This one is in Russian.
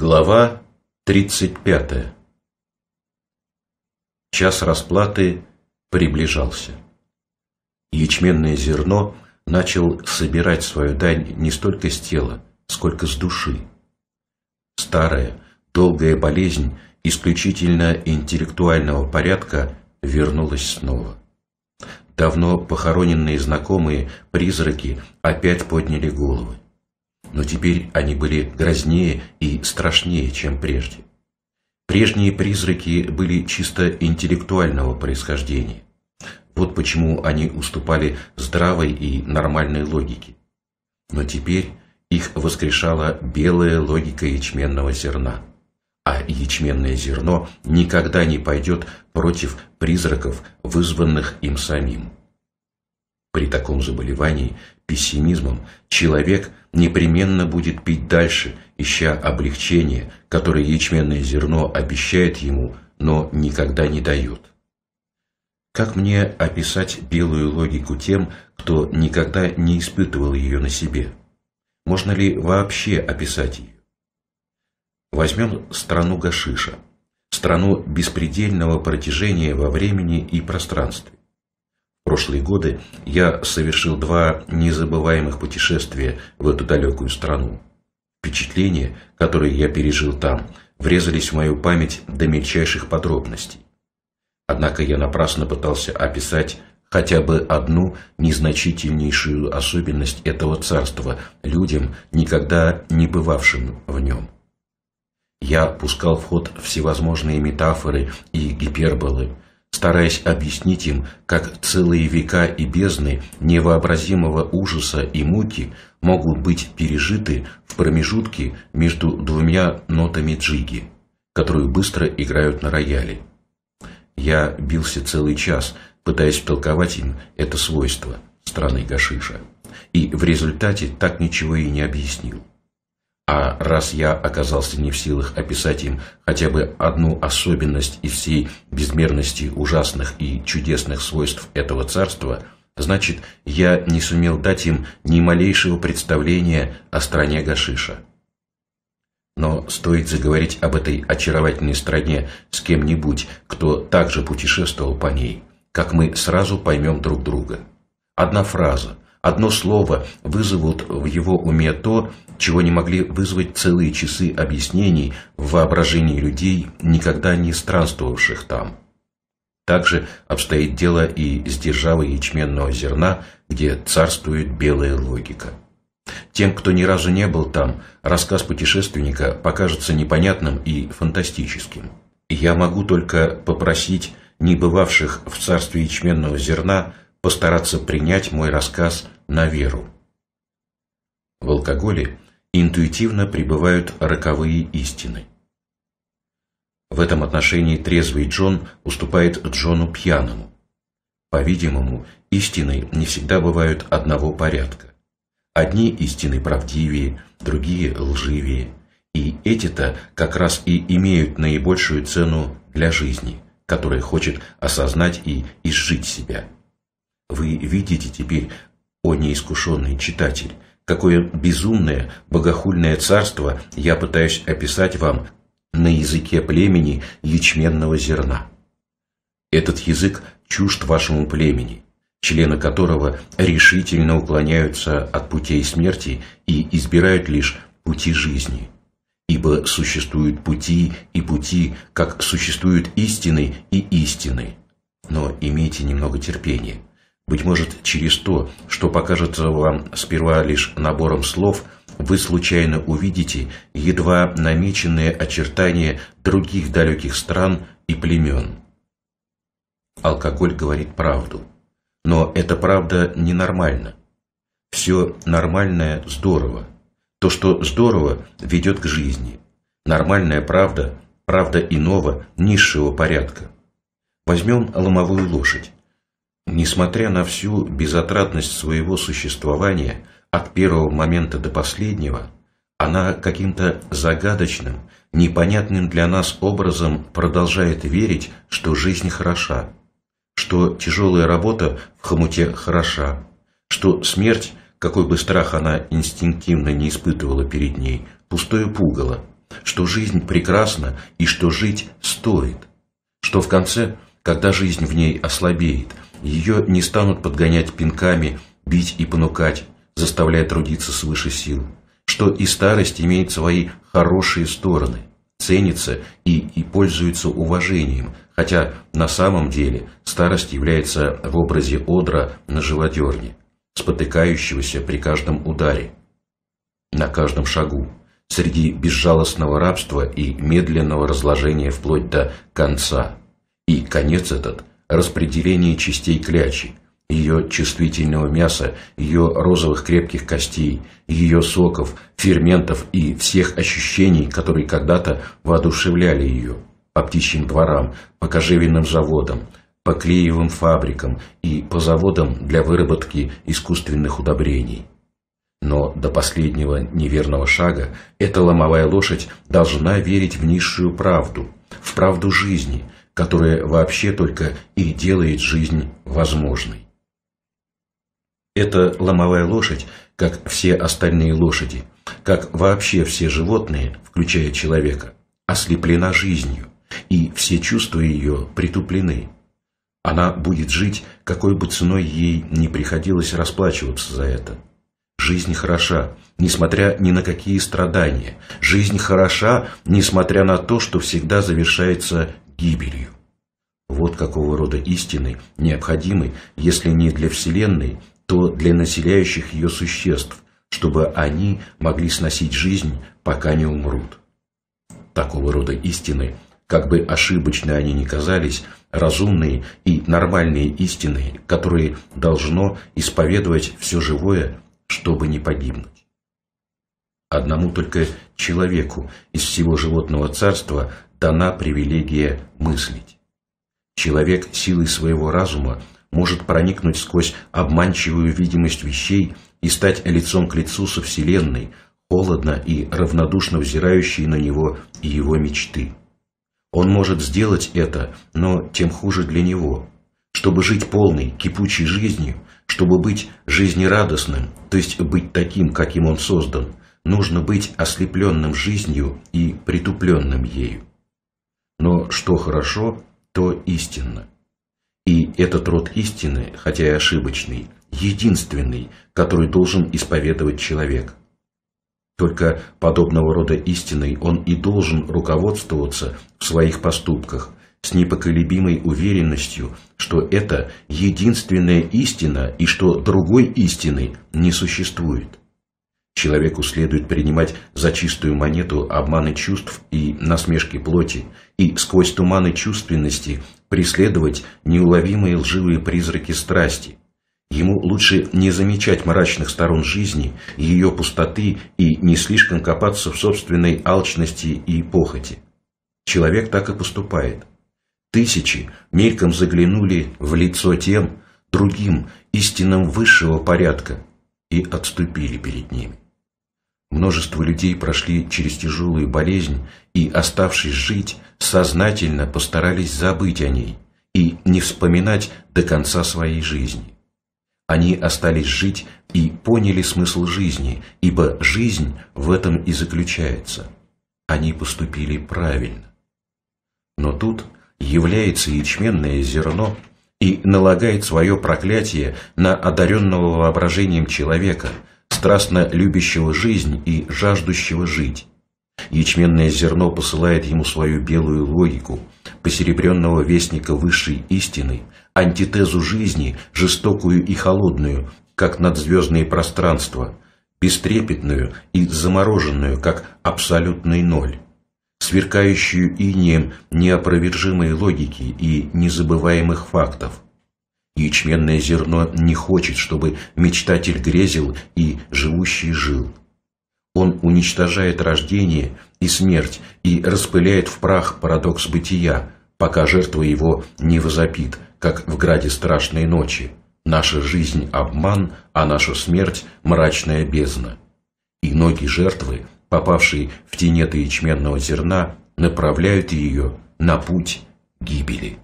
Глава 35 Час расплаты приближался. Ячменное зерно начал собирать свою дань не столько с тела, сколько с души. Старая, долгая болезнь исключительно интеллектуального порядка вернулась снова. Давно похороненные знакомые призраки опять подняли головы но теперь они были грознее и страшнее, чем прежде. Прежние призраки были чисто интеллектуального происхождения. Вот почему они уступали здравой и нормальной логике. Но теперь их воскрешала белая логика ячменного зерна. А ячменное зерно никогда не пойдет против призраков, вызванных им самим. При таком заболевании, пессимизмом, человек непременно будет пить дальше, ища облегчение, которое ячменное зерно обещает ему, но никогда не дает. Как мне описать белую логику тем, кто никогда не испытывал ее на себе? Можно ли вообще описать ее? Возьмем страну Гашиша, страну беспредельного протяжения во времени и пространстве прошлые годы я совершил два незабываемых путешествия в эту далекую страну. Впечатления, которые я пережил там, врезались в мою память до мельчайших подробностей. Однако я напрасно пытался описать хотя бы одну незначительнейшую особенность этого царства людям, никогда не бывавшим в нем. Я пускал в ход всевозможные метафоры и гиперболы, стараясь объяснить им, как целые века и бездны невообразимого ужаса и муки могут быть пережиты в промежутке между двумя нотами джиги, которую быстро играют на рояле. Я бился целый час, пытаясь толковать им это свойство страны Гашиша, и в результате так ничего и не объяснил. А раз я оказался не в силах описать им хотя бы одну особенность из всей безмерности ужасных и чудесных свойств этого царства, значит, я не сумел дать им ни малейшего представления о стране Гашиша. Но стоит заговорить об этой очаровательной стране с кем-нибудь, кто также путешествовал по ней, как мы сразу поймем друг друга. Одна фраза, одно слово вызовут в его уме то, чего не могли вызвать целые часы объяснений в воображении людей, никогда не странствовавших там. Также обстоит дело и с державой ячменного зерна, где царствует белая логика. Тем, кто ни разу не был там, рассказ путешественника покажется непонятным и фантастическим. Я могу только попросить не бывавших в царстве ячменного зерна постараться принять мой рассказ на веру. В алкоголе интуитивно пребывают роковые истины. В этом отношении трезвый Джон уступает Джону пьяному. По-видимому, истины не всегда бывают одного порядка. Одни истины правдивее, другие лживее. И эти-то как раз и имеют наибольшую цену для жизни, которая хочет осознать и изжить себя. Вы видите теперь, о неискушенный читатель, Какое безумное, богохульное царство я пытаюсь описать вам на языке племени ячменного зерна. Этот язык чужд вашему племени, члены которого решительно уклоняются от путей смерти и избирают лишь пути жизни. Ибо существуют пути и пути, как существуют истины и истины. Но имейте немного терпения. Быть может, через то, что покажется вам сперва лишь набором слов, вы случайно увидите едва намеченные очертания других далеких стран и племен. Алкоголь говорит правду. Но эта правда ненормальна. Все нормальное здорово. То, что здорово, ведет к жизни. Нормальная правда – правда иного, низшего порядка. Возьмем ломовую лошадь. Несмотря на всю безотрадность своего существования, от первого момента до последнего, она каким-то загадочным, непонятным для нас образом продолжает верить, что жизнь хороша, что тяжелая работа в хомуте хороша, что смерть, какой бы страх она инстинктивно не испытывала перед ней, пустое пугало, что жизнь прекрасна и что жить стоит, что в конце, когда жизнь в ней ослабеет – ее не станут подгонять пинками, бить и понукать, заставляя трудиться свыше сил. Что и старость имеет свои хорошие стороны, ценится и, и пользуется уважением, хотя на самом деле старость является в образе одра на живодерне, спотыкающегося при каждом ударе, на каждом шагу, среди безжалостного рабства и медленного разложения вплоть до конца. И конец этот – распределение частей клячи, ее чувствительного мяса, ее розовых крепких костей, ее соков, ферментов и всех ощущений, которые когда-то воодушевляли ее по птичьим дворам, по кожевенным заводам, по клеевым фабрикам и по заводам для выработки искусственных удобрений. Но до последнего неверного шага эта ломовая лошадь должна верить в низшую правду, в правду жизни – которое вообще только и делает жизнь возможной. Эта ломовая лошадь, как все остальные лошади, как вообще все животные, включая человека, ослеплена жизнью, и все чувства ее притуплены. Она будет жить, какой бы ценой ей не приходилось расплачиваться за это. Жизнь хороша, несмотря ни на какие страдания. Жизнь хороша, несмотря на то, что всегда завершается гибелью. Вот какого рода истины необходимы, если не для Вселенной, то для населяющих ее существ, чтобы они могли сносить жизнь, пока не умрут. Такого рода истины, как бы ошибочно они ни казались, разумные и нормальные истины, которые должно исповедовать все живое, чтобы не погибнуть. Одному только человеку из всего животного царства дана привилегия мыслить. Человек силой своего разума может проникнуть сквозь обманчивую видимость вещей и стать лицом к лицу со Вселенной, холодно и равнодушно взирающей на него и его мечты. Он может сделать это, но тем хуже для него. Чтобы жить полной, кипучей жизнью, чтобы быть жизнерадостным, то есть быть таким, каким он создан, нужно быть ослепленным жизнью и притупленным ею но что хорошо, то истинно. И этот род истины, хотя и ошибочный, единственный, который должен исповедовать человек. Только подобного рода истиной он и должен руководствоваться в своих поступках, с непоколебимой уверенностью, что это единственная истина и что другой истины не существует. Человеку следует принимать за чистую монету обманы чувств и насмешки плоти, и сквозь туманы чувственности преследовать неуловимые лживые призраки страсти. Ему лучше не замечать мрачных сторон жизни, ее пустоты и не слишком копаться в собственной алчности и похоти. Человек так и поступает. Тысячи мельком заглянули в лицо тем, другим, истинам высшего порядка, и отступили перед ними. Множество людей прошли через тяжелую болезнь и, оставшись жить, сознательно постарались забыть о ней и не вспоминать до конца своей жизни. Они остались жить и поняли смысл жизни, ибо жизнь в этом и заключается. Они поступили правильно. Но тут является ячменное зерно и налагает свое проклятие на одаренного воображением человека – страстно любящего жизнь и жаждущего жить. Ячменное зерно посылает ему свою белую логику, посеребренного вестника высшей истины, антитезу жизни, жестокую и холодную, как надзвездные пространства, бестрепетную и замороженную, как абсолютный ноль, сверкающую инеем неопровержимой логики и незабываемых фактов – Ячменное зерно не хочет, чтобы мечтатель грезил и живущий жил. Он уничтожает рождение и смерть и распыляет в прах парадокс бытия, пока жертва его не возопит, как в граде страшной ночи. Наша жизнь – обман, а наша смерть – мрачная бездна. И ноги жертвы, попавшие в тенеты ячменного зерна, направляют ее на путь гибели.